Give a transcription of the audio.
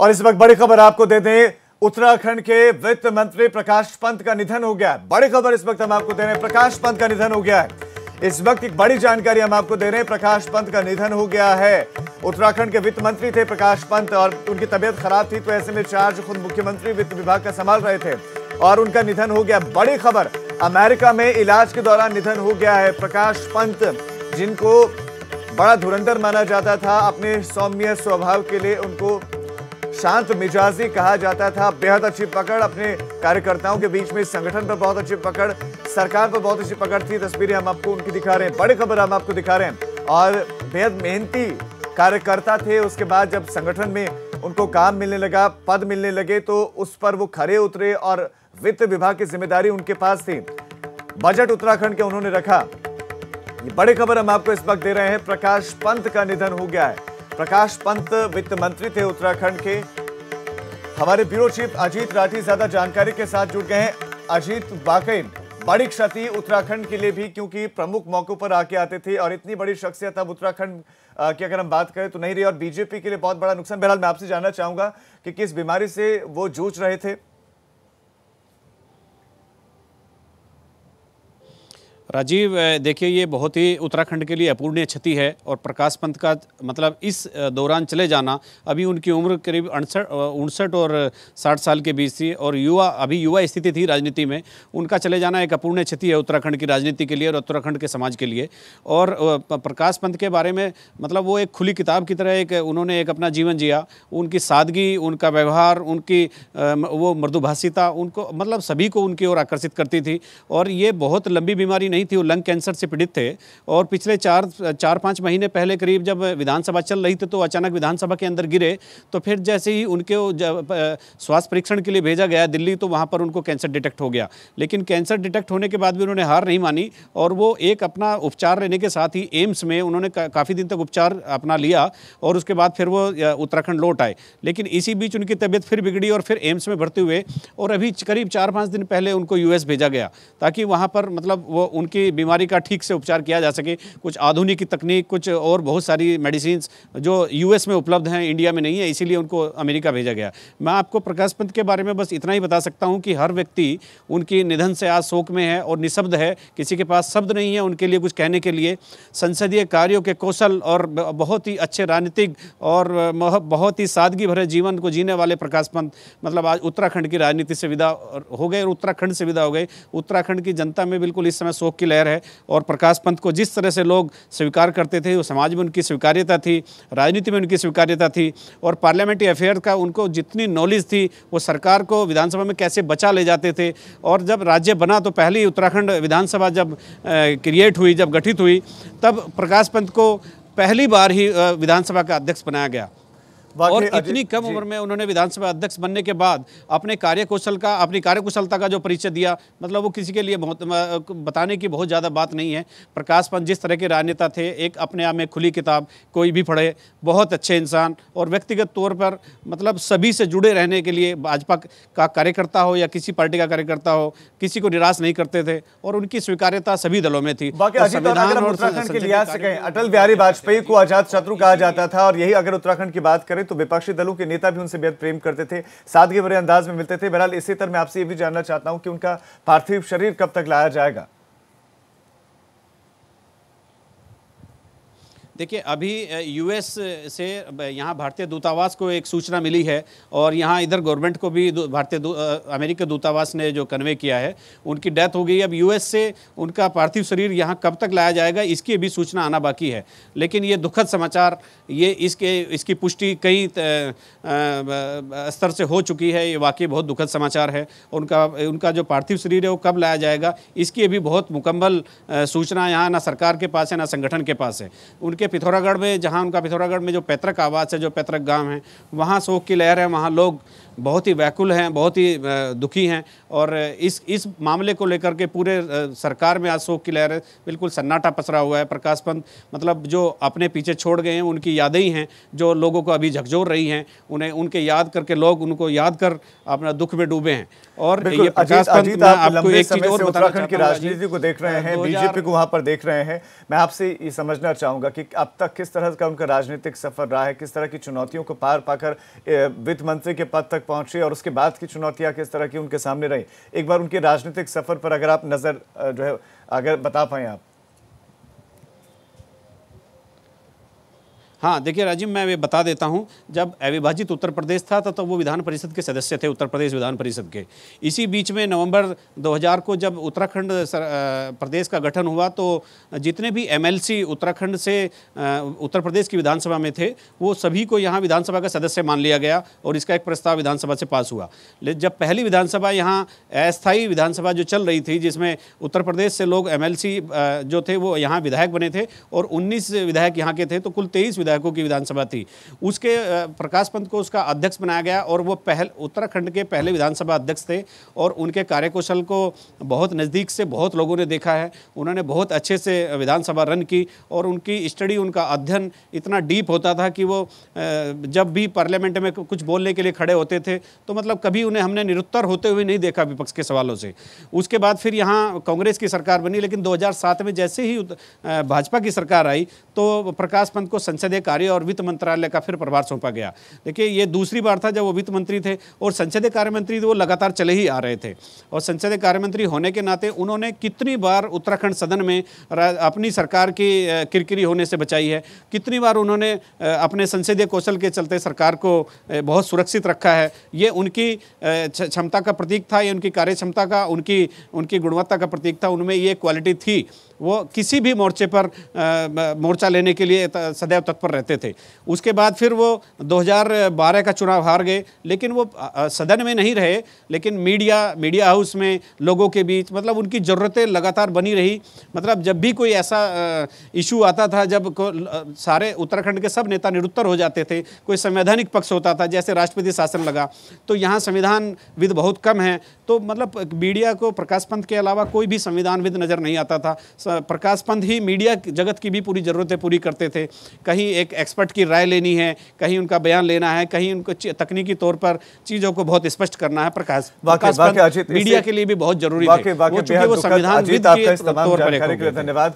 और इस वक्त बड़ी खबर आपको दे दें उत्तराखंड के वित्त मंत्री प्रकाश पंत का निधन हो गया बड़ी खबर इस वक्त हम आपको दे रहे हैं प्रकाश पंत का निधन हो गया है इस वक्त एक बड़ी जानकारी हम आपको दे रहे हैं प्रकाश पंत का निधन हो गया है उत्तराखंड के वित्त मंत्री थे प्रकाश पंत और उनकी तबियत खराब थी तो ऐसे में चार्ज खुद मुख्यमंत्री वित्त विभाग का संभाल रहे थे और उनका निधन हो गया बड़ी खबर अमेरिका में इलाज के दौरान निधन हो गया है प्रकाश पंत जिनको बड़ा धुरंधर माना जाता था अपने सौम्य स्वभाव के लिए उनको शांत मिजाजी कहा जाता था बेहद अच्छी पकड़ अपने कार्यकर्ताओं के बीच में संगठन पर बहुत अच्छी पकड़ सरकार पर बहुत अच्छी पकड़ थी तस्वीरें हम आपको उनकी दिखा रहे हैं बड़ी खबर हम आपको दिखा रहे हैं और बेहद मेहनती कार्यकर्ता थे उसके बाद जब संगठन में उनको काम मिलने लगा पद मिलने लगे तो उस पर वो खड़े उतरे और वित्त विभाग की जिम्मेदारी उनके पास थी बजट उत्तराखंड के उन्होंने रखा ये बड़ी खबर हम आपको इस वक्त दे रहे हैं प्रकाश पंत का निधन हो गया है प्रकाश पंत वित्त मंत्री थे उत्तराखंड के हमारे ब्यूरो चीफ अजीत राठी ज्यादा जानकारी के साथ जुड़ गए हैं अजीत वाकई बड़ी क्षति उत्तराखंड के लिए भी क्योंकि प्रमुख मौकों पर आके आते थे और इतनी बड़ी शख्सियत अब उत्तराखंड की अगर हम बात करें तो नहीं रही और बीजेपी के लिए बहुत बड़ा नुकसान बहरहाल मैं आपसे जानना चाहूंगा कि किस बीमारी से वो जूझ रहे थे राजीव देखिए ये बहुत ही उत्तराखंड के लिए अपूर्णीय क्षति है और प्रकाश पंत का मतलब इस दौरान चले जाना अभी उनकी उम्र करीब अड़सठ उनसठ और साठ साल के बीच थी और युवा अभी युवा स्थिति थी राजनीति में उनका चले जाना एक अपूर्णीय क्षति है उत्तराखंड की राजनीति के लिए और उत्तराखंड के समाज के लिए और प्रकाश पंत के बारे में मतलब वो एक खुली किताब की तरह एक उन्होंने एक अपना जीवन जिया उनकी सादगी उनका व्यवहार उनकी वो मृदुभाषिता उनको मतलब सभी को उनकी ओर आकर्षित करती थी और ये बहुत लंबी बीमारी नहीं नहीं थी वो लंग कैंसर से पीड़ित थे और पिछले चार चार पाँच महीने पहले करीब जब विधानसभा चल रही थी तो अचानक विधानसभा के अंदर गिरे तो फिर जैसे ही उनके स्वास्थ्य परीक्षण के लिए भेजा गया दिल्ली तो वहाँ पर उनको कैंसर डिटेक्ट हो गया लेकिन कैंसर डिटेक्ट होने के बाद भी उन्होंने हार नहीं मानी और वो एक अपना उपचार लेने के साथ ही एम्स में उन्होंने काफ़ी दिन तक उपचार अपना लिया और उसके बाद फिर वो उत्तराखंड लौट आए लेकिन इसी बीच उनकी तबीयत फिर बिगड़ी और फिर एम्स में भर्ती हुए और अभी करीब चार पाँच दिन पहले उनको यूएस भेजा गया ताकि वहाँ पर मतलब वो उन उनकी बीमारी का ठीक से उपचार किया जा सके कुछ आधुनिक तकनीक कुछ और बहुत सारी मेडिसिन जो यूएस में उपलब्ध हैं इंडिया में नहीं है इसीलिए उनको अमेरिका भेजा गया मैं आपको प्रकाश पंत के बारे में बस इतना ही बता सकता हूँ कि हर व्यक्ति उनकी निधन से आज शोक में है और निःशब्द है किसी के पास शब्द नहीं है उनके लिए कुछ कहने के लिए संसदीय कार्यों के कौशल और बहुत ही अच्छे राजनीतिक और बहुत ही सादगी भरे जीवन को जीने वाले प्रकाश पंत मतलब आज उत्तराखंड की राजनीति से विदा हो गए और उत्तराखंड से विदा हो गए उत्तराखंड की जनता में बिल्कुल इस समय शोक की लहर है और प्रकाश पंत को जिस तरह से लोग स्वीकार करते थे वो समाज में उनकी स्वीकार्यता थी राजनीति में उनकी स्वीकार्यता थी और पार्लियामेंट्री अफेयर का उनको जितनी नॉलेज थी वो सरकार को विधानसभा में कैसे बचा ले जाते थे और जब राज्य बना तो पहली उत्तराखंड विधानसभा जब क्रिएट हुई जब गठित हुई तब प्रकाश पंत को पहली बार ही विधानसभा का अध्यक्ष बनाया गया और इतनी कम उम्र में उन्होंने विधानसभा अध्यक्ष बनने के बाद अपने कार्यकुशल का अपनी कार्यकुशलता का जो परिचय दिया मतलब वो किसी के लिए बहुत बताने की बहुत ज़्यादा बात नहीं है प्रकाश पंत जिस तरह के राजनेता थे एक अपने आप में खुली किताब कोई भी पढ़े बहुत अच्छे इंसान और व्यक्तिगत तौर पर मतलब सभी से जुड़े रहने के लिए भाजपा का कार्यकर्ता हो या किसी पार्टी का कार्यकर्ता हो किसी को निराश नहीं करते थे और उनकी स्वीकार्यता सभी दलों में थी तो अटल बिहारी वाजपेयी को आजाद शत्रु कहा जाता था और यही अगर उत्तराखंड की बात करें करें तो विपक्षी दलों के नेता भी उनसे बेहद प्रेम करते थे सादगी भरे अंदाज में मिलते थे बहरहाल इसी तरह मैं आपसे ये भी जानना चाहता हूँ कि उनका पार्थिव शरीर कब तक लाया जाएगा देखिए अभी यूएस से यहाँ भारतीय दूतावास को एक सूचना मिली है और यहाँ इधर गवर्नमेंट को भी भारतीय अमेरिका दूतावास ने जो कन्वे किया है उनकी डेथ हो गई अब यूएस से उनका पार्थिव शरीर यहाँ कब तक लाया जाएगा इसकी भी सूचना आना बाकी है लेकिन ये दुखद समाचार ये इसके इसकी पुष्टि कई स्तर से हो चुकी है ये वाकई बहुत दुखद समाचार है उनका उनका जो पार्थिव शरीर है वो कब लाया जाएगा इसकी भी बहुत मुकम्मल सूचना यहाँ ना सरकार के पास है ना संगठन के पास है उनके पिथौरागढ़ में जहाँ उनका पिथौरागढ़ में जो पैतृक आवास है जो पैतृक गांव है वहाँ शोक की लहर है वहाँ लोग बहुत ही व्याकुल हैं बहुत ही दुखी हैं और इस इस मामले को लेकर के पूरे सरकार में आज शोक की लहर बिल्कुल सन्नाटा पसरा हुआ है प्रकाश पंत मतलब जो अपने पीछे छोड़ गए हैं उनकी यादें ही हैं जो लोगों को अभी झकझोर रही हैं उन्हें उनके याद करके लोग उनको याद कर अपना दुख में डूबे हैं और ये प्रकाश पंत आपको एक चीज़ और उत्तराखंड की राजनीति को देख रहे हैं बीजेपी को वहाँ पर देख रहे हैं मैं आपसे ये समझना चाहूँगा कि अब तक किस तरह का उनका राजनीतिक सफर रहा है किस तरह की चुनौतियों को पार पाकर वित्त मंत्री के पद तक तक पहुंचे और उसके बाद की चुनौतियां किस तरह की उनके सामने रही एक बार उनके राजनीतिक सफर पर अगर आप नज़र जो है अगर बता पाए आप हाँ देखिए राजीव मैं ये बता देता हूँ जब अविभाजित उत्तर प्रदेश था तब तो वो विधान परिषद के सदस्य थे उत्तर प्रदेश विधान परिषद के इसी बीच में नवंबर 2000 को जब उत्तराखंड प्रदेश का गठन हुआ तो जितने भी एमएलसी उत्तराखंड से उत्तर प्रदेश की विधानसभा में थे वो सभी को यहाँ विधानसभा का सदस्य मान लिया गया और इसका एक प्रस्ताव विधानसभा से पास हुआ जब पहली विधानसभा यहाँ अस्थायी विधानसभा जो चल रही थी जिसमें उत्तर प्रदेश से लोग एम जो थे वो यहाँ विधायक बने थे और उन्नीस विधायक यहाँ के थे तो कुल तेईस विधायक विधायकों की विधानसभा थी उसके प्रकाश पंत को उसका अध्यक्ष बनाया गया और वो पहल उत्तराखंड के पहले विधानसभा अध्यक्ष थे और उनके कार्यकौशल को बहुत नज़दीक से बहुत लोगों ने देखा है उन्होंने बहुत अच्छे से विधानसभा रन की और उनकी स्टडी उनका अध्ययन इतना डीप होता था कि वो जब भी पार्लियामेंट में कुछ बोलने के लिए खड़े होते थे तो मतलब कभी उन्हें हमने निरुत्तर होते हुए नहीं देखा विपक्ष के सवालों से उसके बाद फिर यहाँ कांग्रेस की सरकार बनी लेकिन 2007 में जैसे ही भाजपा की सरकार आई तो प्रकाश पंत को संसदीय कार्य और वित्त मंत्रालय का फिर प्रभार सौंपा गया देखिए ये दूसरी बार था जब वो वित्त मंत्री थे और संसदीय कार्य मंत्री वो लगातार चले ही आ रहे थे और संसदीय कार्य मंत्री होने के नाते उन्होंने कितनी बार उत्तराखंड सदन में अपनी सरकार की किरकिरी होने से बचाई है कितनी बार उन्होंने अपने संसदीय कौशल के चलते सरकार को बहुत सुरक्षित रखा है ये उनकी क्षमता का प्रतीक था ये उनकी कार्य क्षमता का उनकी उनकी गुणवत्ता का प्रतीक था उनमें ये क्वालिटी थी वो किसी भी मोर्चे पर मोर्चा लेने के लिए सदैव तत्पर रहते थे उसके बाद फिर वो 2012 का चुनाव हार गए लेकिन वो सदन में नहीं रहे लेकिन मीडिया मीडिया हाउस में लोगों के बीच मतलब उनकी ज़रूरतें लगातार बनी रही मतलब जब भी कोई ऐसा इशू आता था जब सारे उत्तराखंड के सब नेता निरुत्तर हो जाते थे कोई संवैधानिक पक्ष होता था जैसे राष्ट्रपति शासन लगा तो यहाँ संविधान विद बहुत कम है तो मतलब मीडिया को प्रकाश पंत के अलावा कोई भी संविधानविद नज़र नहीं आता था प्रकाश पंत ही मीडिया जगत की भी पूरी ज़रूरतें पूरी करते थे कहीं एक एक्सपर्ट की राय लेनी है कहीं उनका बयान लेना है कहीं उनको तकनीकी तौर पर चीज़ों को बहुत स्पष्ट करना है प्रकाश प्रकाश पंत मीडिया के लिए भी बहुत जरूरी है धन्यवाद